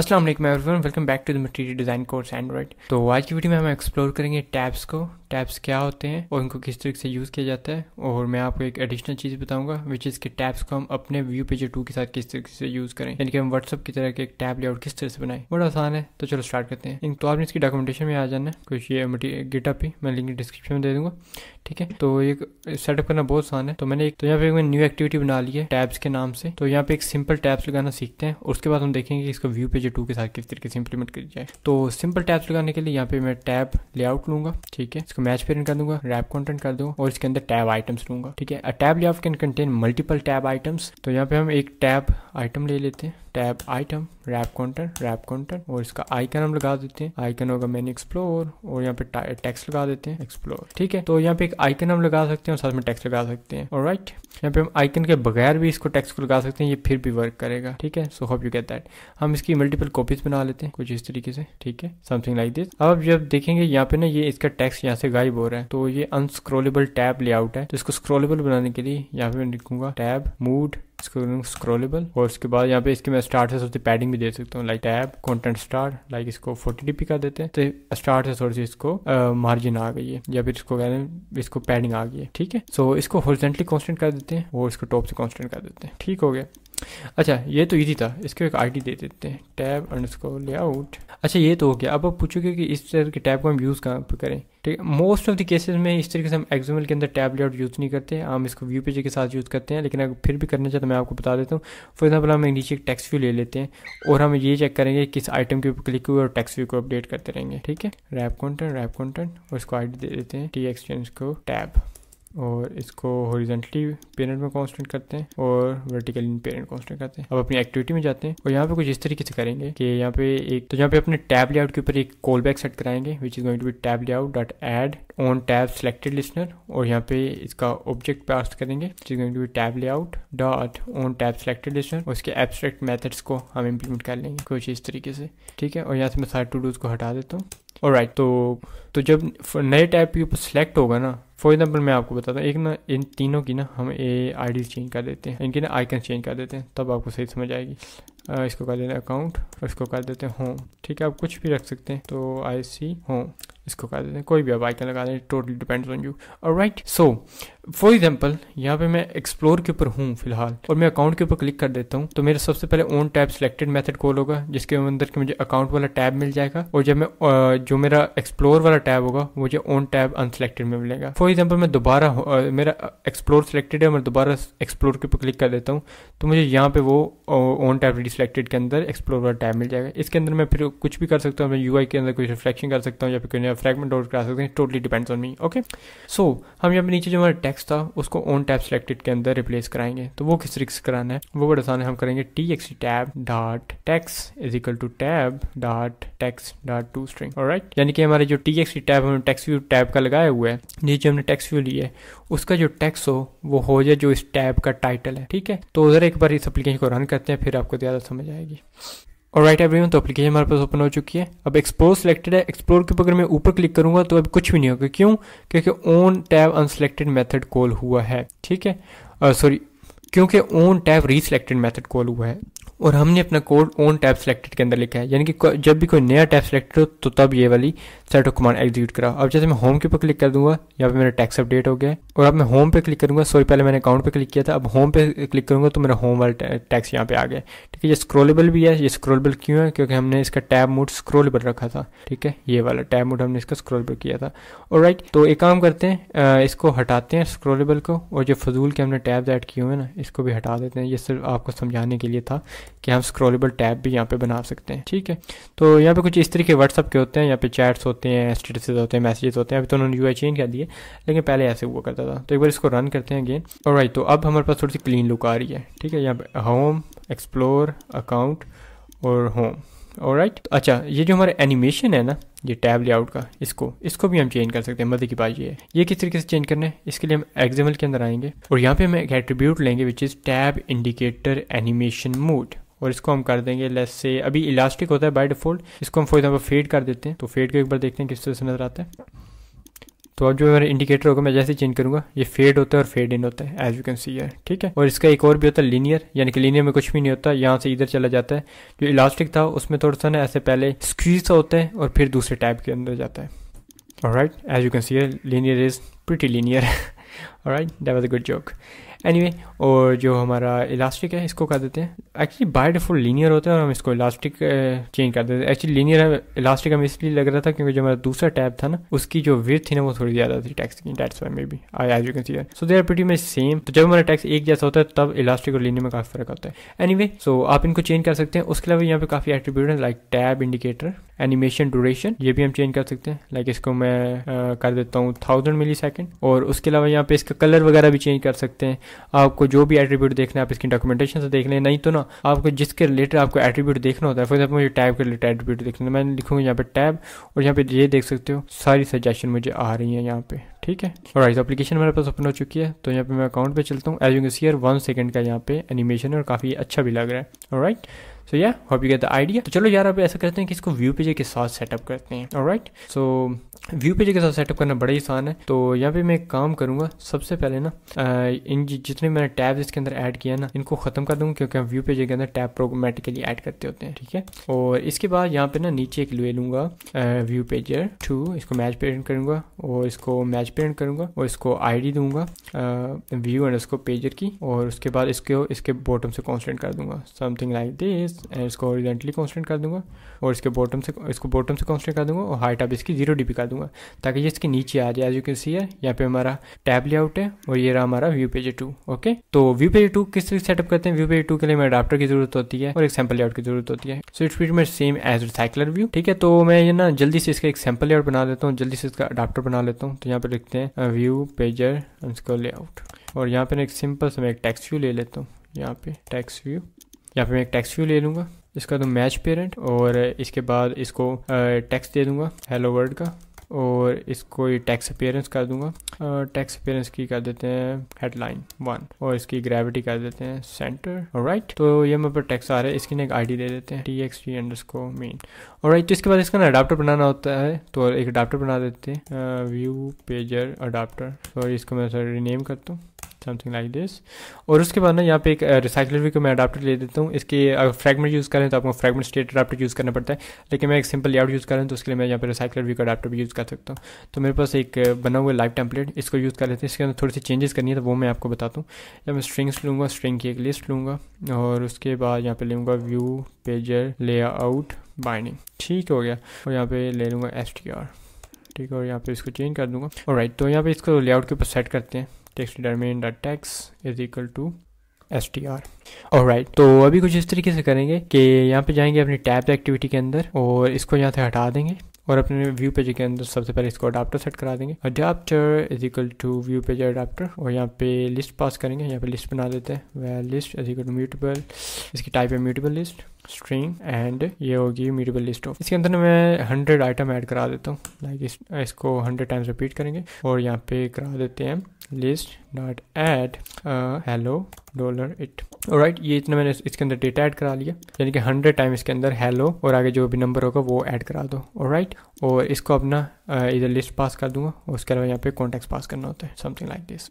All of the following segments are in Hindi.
Aslam everyone welcome back to the material design course Android तो आज की वीडियो में हम एक्सप्लोर करेंगे टैब्स को टैब्स क्या होते हैं और इनको किस तरीके से यूज़ किया जाता है और मैं आपको एक एडिशनल चीज़ बताऊंगा विच इज़ टैब्स को हम अपने व्यू पेजर टू के साथ किस तरीके से यूज़ करें यानी कि हम व्हाट्सअप की तरह के एक टैब लेआउट किस तरह से बनाएं बड़ा आसान है तो चलो स्टार्ट करते हैं तो आपने इसकी डॉक्यूमेंटेशन में आ जाना है कुछ ये गिटअप ही मैं लिंक डिस्क्रिप्शन में दे दूँगा ठीक है तो ये सेटअप करना बहुत आसान है तो मैंने एक तो यहाँ पे मैंने न्यू एक्टिविटी बना ली है टैब्स के नाम से तो यहाँ पे एक सिंपल टैब्स लगाना सीखते हैं उसके बाद हम देखेंगे इसका व्यू पेज पेज टू के साथ किस तरीके से इंप्लीमेंट कर जाए तो सिंपल टैब्स लगाने के लिए यहाँ पे मैं टैब लेआउट लूंगा ठीक है इसको मैच पेरेंट कर दूंगा रैप कॉन्टेंट कर दूंगा और इसके अंदर टैब आइटम्स लूंगा ठीक है tab layout can contain multiple tab items तो यहाँ पे हम एक टैब आइटम ले लेते हैं tab item wrap content wrap content और इसका आइकन हम लगा देते हैं आइकन होगा मैन एक्सप्लोर और यहाँ पे टेक्स्ट लगा देते हैं एक्सप्लोर ठीक है तो यहाँ पे एक आइकन हम लगा सकते हैं और साथ में टेक्स्ट लगा सकते हैं और राइट यहाँ पे हम आइकन के बगैर भी इसको टेक्स्ट को लगा सकते हैं ये फिर भी वर्क करेगा ठीक है so hope you get that हम इसकी मल्टीपल कॉपीज बना लेते हैं कुछ इस तरीके से ठीक है समथिंग लाइक दिस अब जब देखेंगे यहाँ पे ना ये इसका टेक्स्ट यहाँ से गायब हो रहा है तो ये अनस्क्रोलेबल टैब लेआउट है तो इसको स्क्रोलेबल बनाने के लिए यहाँ पे मैं लिखूंगा टैब मूड स्क्रोलेबल और उसके बाद यहाँ पे इसके मैं स्टार्ट से थोड़ी पैडिंग भी दे सकता हूँ like tab content star like इसको फोर्टी डी का देते हैं तो स्टार्ट से थोड़ी सी इसको मार्जिन आ गई है या फिर इसको कह रहे हैं इसको पैडिंग आ गई है ठीक है सो इसको होल्सेंटली कॉन्स्टेंट कर देते हैं और इसको टॉप से कॉन्स्टेंट कर देते हैं ठीक हो गया अच्छा ये तो इजी था इसको एक आईडी दे देते हैं टैब अंडरस्कोर लेआउट अच्छा ये तो हो गया अब आप पूछोगे कि इस तरह के टैब को हम यूज़ कहाँ पर करें ठीक है मोस्ट ऑफ द केसेस में इस तरीके से हम एक्सएमएल के अंदर टैब लेआउट यूज़ नहीं करते हैं हम इसको व्यू पेज के साथ यूज़ करते हैं लेकिन अगर फिर भी करना चाहिए तो मैं आपको बता देता हूँ फॉर एग्जाम्पल हम एक नीचे एक टैक्स व्यू ले लेते हैं और हम ये चेक करेंगे किस आइटम के ऊपर क्लिक हुए और टैक्स व्यू को अपडेट करते रहेंगे ठीक है रैप कॉन्टेंट रैप कॉन्टेंट और इसको आई दे देते हैं टी एक्सचेंज को टैब और इसको हॉरिजेंटली पेरेंट में कांस्टेंट करते हैं और वर्टिकली इन पेरेंट कांस्टेंट करते हैं अब अपनी एक्टिविटी में जाते हैं और यहाँ पे कुछ इस तरीके से करेंगे कि यहाँ पे एक तो यहाँ पे अपने टैब लेआउट के ऊपर एक कॉल बैक सेट कराएंगे which is going to be tab layout dot add on tab selected listener और यहाँ पे इसका ऑब्जेक्ट पास करेंगे which is going to be tab layout dot on tab selected listener उसके एब्स्ट्रैक्ट मैथड्स को हम इम्प्लीमेंट कर लेंगे कुछ इस तरीके से ठीक है और यहाँ से मैं सारे टू डूज को हटा देता हूँ और राइट तो तो जब नए टैब के ऊपर सेलेक्ट होगा ना फॉर एग्जाम्पल मैं आपको बताता हूँ एक ना इन तीनों की ना हम ए आई चेंज कर देते हैं इनकी ना आइकन चेंज कर देते हैं तब आपको सही समझ आएगी इसको कर देते हैं अकाउंट और इसको कर देते हैं होम ठीक है आप कुछ भी रख सकते हैं तो आई सी होम इसको कर देते हैं कोई भी आप आइकन लगा दें टोटली डिपेंड्स ऑन यू और राइट सो फॉर एग्जांपल यहाँ पे मैं एक्सप्लोर के ऊपर हूँ फिलहाल और मैं अकाउंट के ऊपर क्लिक कर देता हूँ तो मेरा सबसे पहले on tab selected method call होगा जिसके अंदर के मुझे अकाउंट वाला टैब मिल जाएगा और जब मैं जो मेरा एक्सप्लोर वाला टैब होगा मुझे ओन टैब अनसिलेक्टेड में मिलेगा फॉर एग्जाम्पल मैं दोबारा मेरा एक्सप्लोर सिलेक्टेड है मैं दोबारा एक्सप्लोर के ऊपर क्लिक कर देता हूँ तो मुझे यहाँ पे वो ओन टैब सिलेक्टेड के अंदर एक्सप्लोर टैब मिल जाएगा इसके अंदर मैं फिर कुछ भी कर सकता हूँ मैं यू के अंदर कुछ रिफ्लेक्शन कर सकता हूँ या फिर कोई नया फ्रेगमेंट और करा सकते हैं totally depends on me okay so हम यहाँ पर नीचे जो हमारा टेक्स्ट था उसको ऑन टैब सेलेक्टेड के अंदर रिप्लेस कराएंगे तो वो किस तरीके से कराना है वो बड़ा आसान है हम करेंगे T X tab dot text is equal to tab dot text dot to string और राइट यानी कि हमारे जो टी एक्स टैब हमने टैक्स व्यू टैब का लगाए हुए है नीचे हमने टैक्स व्यू लिया है उसका जो टैक्स हो वो हो जाए जो इस टैब का टाइटल है ठीक है तो उधर एक बार इस एप्लीकेशन को रन करते हैं फिर आपको ज्यादा गलत समझ आएगी और राइट एवरी तो एप्लीकेशन हमारे पास ओपन हो चुकी है अब एक्सप्लोर सिलेक्टेड है एक्सप्लोर के ऊपर मैं ऊपर क्लिक करूंगा तो अब कुछ भी नहीं होगा क्यों क्योंकि on tab unselected method call हुआ है ठीक है सॉरी uh, क्योंकि on tab reselected method call हुआ है और हमने अपना कोड ओन टैब सेलेक्टेड के अंदर लिखा है यानी कि जब भी कोई नया टैप सेलेक्टेड हो तो तब ये वाली सेट ऑफ कमांड एग्जीक्यूट करा अब जैसे मैं होम के ऊपर क्लिक कर दूंगा यहाँ पे मेरा टैक्स अपडेट हो गया और अब मैं होम पे क्लिक करूंगा सॉरी पहले मैंने अकाउंट पे क्लिक किया था अब होम पे क्लिक करूंगा तो मेरा होम वाला टैक्स यहाँ पे आ गया ठीक है ये स्क्रोलेबल भी है ये स्क्रोलेबल क्यों है क्योंकि हमने इसका टैब मोड स्क्रोलेबल रखा था ठीक है ये वाला टैब मोड हमने इसका स्क्रोलेबल किया था और राइट तो एक काम करते हैं इसको हटाते हैं स्क्रोलेबल को और जो फजूल के हमने टैब्स ऐड किए हुए हैं ना इसको भी हटा देते हैं ये सिर्फ आपको समझाने के लिए था कि हम स्क्रोलेबल टैब भी यहाँ पे बना सकते हैं ठीक है तो यहाँ पे कुछ इस तरीके व्हाट्सअप के होते हैं यहाँ पे चैट्स होते हैं स्टेटसेज होते हैं मैसेजेस होते हैं अभी तो उन्होंने यू चेंज कर दिए लेकिन पहले ऐसे हुआ करता था तो एक बार इसको रन करते हैं अगेन और राइट तो अब हमारे पास थोड़ी सी क्लीन लुक आ रही है ठीक है यहाँ पे होम एक्सप्लोर अकाउंट और होम और राइट तो अच्छा ये जो हमारा एनिमेशन है ना ये टैब लेआउट का इसको इसको भी हम चेंज कर सकते हैं मजे की बात ये है ये किस तरीके से चेंज करना है इसके लिए हम एग्जाम्पल के अंदर आएंगे और यहाँ पे हम एक एट्रीब्यूट लेंगे which is tab indicator animation mode और इसको हम कर देंगे लेस से अभी इलास्टिक होता है बाय डिफॉल्ट इसको हम फॉर एग्जाम्पल फेड कर देते हैं तो फेड को एक बार देखते हैं किस तरह से नजर आता है तो अब जो मेरा इंडिकेटर होगा मैं जैसे चेंज करूंगा ये फेड होता है और फेड इन होता है एज यू कैन सी है ठीक है और इसका एक और भी होता है लीनियर यानी कि लीनियर में कुछ भी नहीं होता यहाँ से इधर चला जाता है जो इलास्टिक था उसमें थोड़ा सा ना ऐसे पहले स्क्वीज सा होता है और फिर दूसरे टाइप के अंदर जाता है और right as you can see है linear is pretty linear right right was a good good anyway anyway, और जो हमारा इलास्टिक है इसको कर देते हैं एक्चुअली बाय डिफॉल्ट लीनियर होता है और हम इसको इलास्टिक चेंज कर देते हैं एक्चुअली लीनियर इलास्टिक हमें इसलिए लग रहा था क्योंकि जो हमारा दूसरा टैब था ना उसकी जो वेथ थी ना वो थोड़ी ज़्यादा थी टैक्स की टैक्स में भी आई as you can see so they are pretty much same तो जब हमारा टैक्स एक जैसा होता है तब इलास्टिक और लीनियर में काफ़ी फर्क होता है एनी anyway, सो so आप इनको चेंज कर सकते हैं उसके अलावा यहाँ पे काफ़ी एट्रीब्यूट है like tab indicator animation duration ये भी हम चेंज कर सकते हैं लाइक इसको मैं आ, कर देता हूँ थाउजेंड मिली सेकेंड और उसके अलावा यहाँ पे इसका कलर वगैरह भी चेंज कर सकते हैं आपको जो भी एट्रीब्यूट देखना है आप इसकी डॉक्यूमेंटेशन से देख लें नहीं तो ना आपको जिसके रिलेटेड आपको एट्रीब्यूट देखना होता है फॉर एग्जाम्पल मुझे टैब के रिलेटेड एट्रीब्यूट देखना मैं लिखूंगा यहाँ पे टैब और यहाँ पे ये देख सकते हो सारी सजेशन मुझे आ रही है यहाँ पे ठीक है और आइज अपलीकेशन मेरे पास ओपन हो चुकी है तो यहाँ पे मैं अकाउंट पे चलता हूँ as you see here one second का यहाँ पे एनिमेशन है और काफ़ी अच्छा भी लग रहा है right right? So yeah hope you get the idea तो चलो यार अब ऐसा करते हैं कि इसको व्यू पेज के साथ सेटअप करते हैं और राइट सो व्यू पेज के साथ सेटअप करना बड़ा ही आसान है तो यहाँ पे मैं एक काम करूँगा सबसे पहले ना इन जितने मैंने टैब इसके अंदर ऐड किया ना इनको खत्म कर दूंगा क्योंकि हम व्यू पेज के अंदर टैब प्रोग्रामेटिकली ऐड करते होते हैं ठीक है और इसके बाद यहाँ पे ना नीचे एक ले लूँगा व्यू पेजर टू इसको मैच पेंट करूँगा और इसको मैच पेंट करूँगा और इसको आई दूंगा व्यू एंड उसको पेजर की और उसके बाद इसके इसके बॉटम से कॉन्सेंट कर दूंगा समथिंग लाइक दिस इंचेस इसको ओरिजेंटली कांस्टेंट कर दूंगा और इसके बॉटम से इसको बॉटम से कांस्टेंट कर दूंगा और हाइट अब इसकी जीरो डीपी कर दूंगा ताकि ये इसके नीचे आ जाए यू कैन सी है यहाँ पे हमारा टैब लेआउट है और ये रहा हमारा व्यू पेज टू ओके तो व्यू पेज टू किस तरीके सेटअप करते हैं व्यू पेज टू के लिए हमें अडाप्टर की जरूरत होती है और एक सैम्पल लेआउट की जरूरत होती है so it feet much same as recycler view ठीक है तो मैं ये ना जल्दी से इसका एक सैम्पल लेआउट बना लेता हूँ जल्दी से इसका अडाप्टर बना लेता हूँ तो यहाँ पर लिखते हैं व्यू पेजर इसका लेआउट और यहाँ पे ना एक सिंपल से मैं एक टैक्स व्यू ले लेता हूँ यहाँ पे टैक्स व्यू या फिर मैं एक टेक्स्ट व्यू ले लूँगा इसका तो मैच पेरेंट और इसके बाद इसको टेक्स्ट दे दूँगा हेलो वर्ल्ड का और इसको ये टैक्स अपेयरेंस कर दूंगा टैक्स अपेयरेंस की कर देते हैं हेडलाइन वन और इसकी ग्रेविटी कर देते हैं सेंटर राइट तो ये मेरे पर टैक्स आ रहा है इसकी ना एक आईडी दे देते हैं T X T underscore main और राइट तो इसके बाद इसका ना अडाप्टर बनाना होता है तो एक अडाप्टर बना देते हैं व्यू पेजर अडाप्टर सॉरी इसको मैं सर रिनेम करता हूँ समथिंग लाइक दिस और उसके बाद ना यहाँ पे एक रिसाइकलर भी को मैं अडाप्टर ले देता हूँ इसके अगर फ्रेगमेंट यूज़ करें तो आपको फ्रेगमेंट स्टेट अडाप्टर यूज़ करना पड़ता है लेकिन मैं एक सिंपल लेआउट यूज़ करें तो उसके लिए मैं यहाँ पे रिसाइकलर व्यू का अडाप्टर भी यूज़ कर सकता हूँ तो मेरे पास एक बना हुआ लाइव टेम्पलेट इसको यूज़ कर लेते हैं इसके अंदर थोड़ी सी चेंजेस करनी है तो वो मैं आपको बताता हूँ या मैं स्ट्रिंग्स लूँगा स्ट्रिंग की एक लिस्ट लूँगा और उसके बाद यहाँ पर लूँगा व्यू पेजर आउट बाइंडिंग ठीक हो गया और यहाँ पे ले लूँगा एस ठीक है और यहाँ पे इसको चेंज कर दूँगा और राइट तो यहाँ पे इसको लेआउट के ऊपर सेट करते हैं text determine dot text is equal to S T R और राइट तो अभी कुछ इस तरीके से करेंगे कि यहाँ पे जाएंगे अपनी टैब एक्टिविटी के अंदर और इसको यहाँ से हटा देंगे और अपने व्यू पेज के अंदर सबसे पहले इसको अडाप्टर सेट करा देंगे adapter is equal to view page adapter और यहाँ पे लिस्ट पास करेंगे यहाँ पे लिस्ट बना देते हैं way list is equal to mutable इसकी टाइप है म्यूटेबल लिस्ट स्ट्रिंग एंड ये होगी म्यूटेबल लिस्ट ऑफ इसके अंदर मैं हंड्रेड आइटम ऐड करा देता हूँ लाइक इस, इसको हंड्रेड टाइम्स रिपीट करेंगे और यहाँ पे करा देते हैं list dot add uh, hello dollar it right ये इतना मैंने इसके अंदर डेटा ऐड करा लिया यानी कि हंड्रेड टाइम इसके अंदर हेलो और आगे जो भी नंबर होगा वो ऐड करा दो और राइट और इसको अपना इधर लिस्ट पास कर दूंगा और उसके अलावा यहाँ पे कॉन्टैक्ट पास करना होता है समथिंग लाइक दिस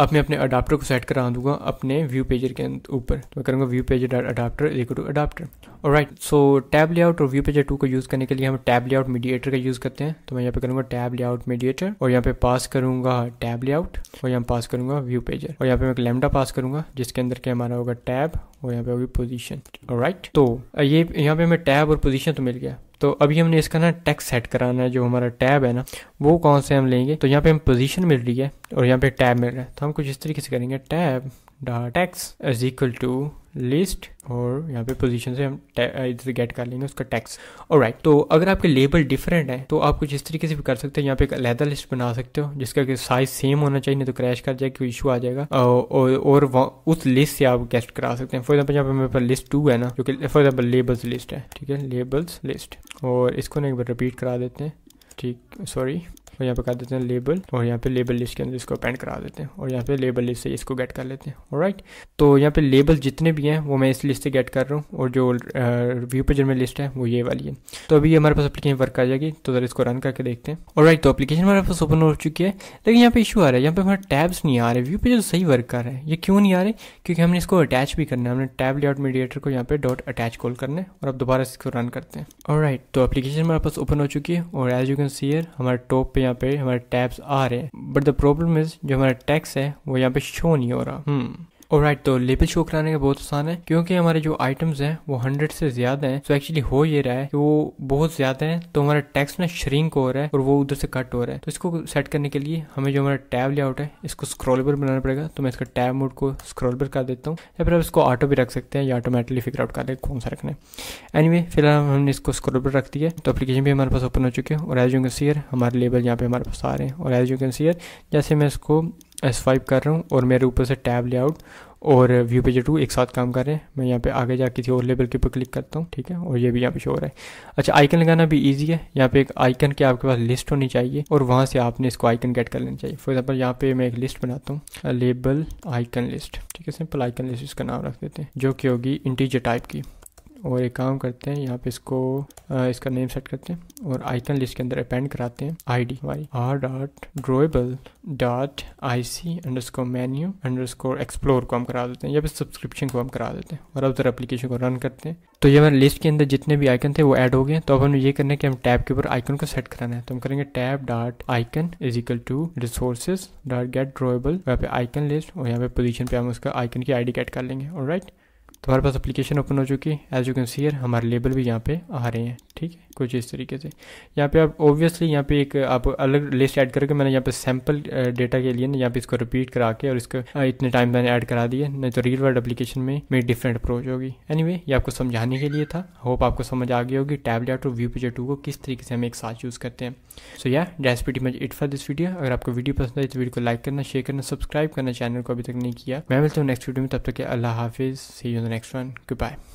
अब मैं अपने अडाप्टर को सेट करा दूंगा अपने व्यू पेजर के ऊपर तो मैं करूँगा view pager adapter equal to adapter और राइट सो टैब लेआउट और व्यू पेजर टू को यूज़ करने के लिए हम टैब लेआउट मीडिएटर का यूज़ करते हैं तो मैं यहाँ पे करूँगा टैब लेआउट मीडिएटर और यहाँ पे पास करूँगा टैब लेआउट और यहाँ पास करूँगा व्यू पेजर और यहाँ पे मैं लेमडा पास करूँगा जिसके अंदर के हमारा होगा टैब और यहाँ पे होगी पोजीशन राइट तो ये यहाँ पे हमें टैब और पोजीशन तो मिल गया तो अभी हमने इसका ना टैक्स सेट कराना है जो हमारा टैब है ना वो कौन से हम लेंगे तो यहाँ पे हम पोजीशन मिल रही है और यहाँ पे टैब मिल रहा है तो हम कुछ इस तरीके से करेंगे tab dot text is equal to list और यहाँ पे पोजीशन से हम uh, इधर गेट कर लेंगे उसका टैक्स और राइट तो अगर आपके लेबल डिफरेंट है तो आप कुछ इस तरीके से भी कर सकते हैं यहाँ पे एक अलहदा लिस्ट बना सकते हो जिसका कि साइज सेम होना चाहिए नहीं तो क्रैश कर जाए कोई इशू आ जाएगा uh, और, और उस लिस्ट से आप गेस्ट करा सकते हैं फॉर एग्जाम्पल यहाँ पे मेरे पास लिस्ट टू है ना जो कि फॉर एग्जाम्पल लेबल्स लिस्ट है ठीक है लेबल्स लिस्ट और इसको ना एक बार रिपीट करा देते हैं ठीक सॉरी तो यहाँ पे कर देते हैं लेबल और यहाँ पे लेबल लिस्ट के अंदर इसको अपेंड करा देते हैं और यहाँ पे लेबल लिस्ट से इसको गेट कर लेते हैं राइट तो यहाँ पे लेबल जितने भी हैं वो मैं इस लिस्ट से गेट कर रहा हूँ और जो व्यू पेजर में लिस्ट है वो ये वाली है तो अभी हमारे पास अपलीकेशन वर्क आ जाएगी तो जरा इसको रन करके देखते हैं और राइट तो अपलीकेशन हमारे पास ओपन हो चुकी है लेकिन यहाँ पे इशू आ रहा है यहाँ पे हमारे टैब्स नहीं आ रहे व्यू पेजर तो सही वर्क कर रहे हैं ये क्यों नहीं आ रहे क्योंकि हमने इसको अटैच भी करना है हमने टैब लेआउट मीडिएटर को यहाँ पे डॉट अटैच कॉल करना है और अब दोबारा इसको रन करते हैं और राइट तो अपलीकेशन हमारे पास ओपन हो चुकी है और एज यू कैन सी हमारे टॉप पे यहाँ पे हमारे टैब्स आ रहे हैं बट द प्रॉब्लम इज जो हमारा टैक्स है वो यहाँ पे शो नहीं हो रहा हम्म और राइट तो लेबल शो कराने का बहुत आसान है क्योंकि हमारे जो आइटम्स हैं वो हंड्रेड से ज्यादा हैं तो एक्चुअली हो ये रहा है कि वो बहुत ज्यादा हैं तो हमारा टेक्स्ट ना श्रिंक हो रहा है और वो उधर से कट हो रहा है तो इसको सेट करने के लिए हमें जो हमारा टैब लेआउट है इसको स्क्रोलबर बनाना पड़ेगा तो मैं इसका टैब मोड को स्क्रोलबर कर देता हूँ या फिर आप इसको ऑटो भी रख सकते हैं या ऑटोमेटिकली फिगर आउट कर लें कौन सा रखना है वे फिलहाल हमने इसको स्क्रोलबर रख दिया तो अपलीकेशन भी हमारे पास ओपन हो चुके हैं और एज यू कैन सीयर हमारे लेबल यहाँ पे हमारे पास आ रहे हैं और एज यू कैन सीयर जैसे मैं इसको स्वाइप कर रहा हूँ और मेरे ऊपर से टैब लेआउट और व्यू पेज टू एक साथ काम कर रहे हैं मैं यहाँ पे आगे जा किसी और लेवल के ऊपर क्लिक करता हूँ ठीक है और ये भी यहाँ पे शो हो रहा है अच्छा आइकन लगाना भी इजी है यहाँ पे एक आइकन की आपके पास लिस्ट होनी चाहिए और वहाँ से आपने इसको आइकन गेट कर लेना चाहिए फॉर एग्जाम्पल यहाँ पे मैं एक लिस्ट बनाता हूँ लेबल आइकन लिस्ट ठीक है सिंपल आइकन लिस्ट इसका नाम रख देते हैं जो कि होगी इंटीजर टाइप की और एक काम करते हैं यहाँ पे इसको आ, इसका नेम सेट करते हैं और आइकन लिस्ट के अंदर अपेंड कराते हैं I D Y R dot drawable dot I C underscore menu underscore explore को हम करा देते हैं या फिर सब्सक्रिप्शन को हम करा देते हैं और अब जरा अपलिकेशन को रन करते हैं तो ये हमारे लिस्ट के अंदर जितने भी आइकन थे वो ऐड हो गए तो अब हमें ये करना है कि हम टैब के ऊपर आइकन को सेट कराना है तो हम करेंगे tab dot icon is equal to resources dot get drawable यहाँ पे आइकन लिस्ट और यहाँ पे पोजिशन पे हम उसका आइकन की आईडी कैट कर लेंगे और राइट right? तो हमारे पास अप्लीकेशन ओपन हो चुकी है एज यू कैन सी हमारे लेबल भी यहाँ पे आ रहे हैं ठीक है कुछ इस तरीके से यहाँ पे आप ओबियसली यहाँ पे एक आप अलग लिस्ट ऐड करके मैंने यहाँ पे सैम्पल डेटा के लिए ना यहाँ पे इसको रिपीट करा के और इसको इतने टाइम मैंने ऐड करा दिए नहीं तो रियल वर्ल्ड एप्लीकेशन में मेरी डिफरेंट अप्रोच होगी एनी anyway, ये आपको समझाने के लिए था होप आपको समझ आ गई होगी टैबलेट और व्यू पेजर टू को किस तरीके से हम एक साथ यूज़ करते हैं सो या डैस पी much it for this video अगर आपको वीडियो पसंद है तो वीडियो को लाइक करना शेयर करना सब्सक्राइब करना चैनल को अभी तक नहीं किया मैं मिलता हूँ नेक्स्ट वीडियो में तब तक अल्लाह हाफिज़ see you the next one good bye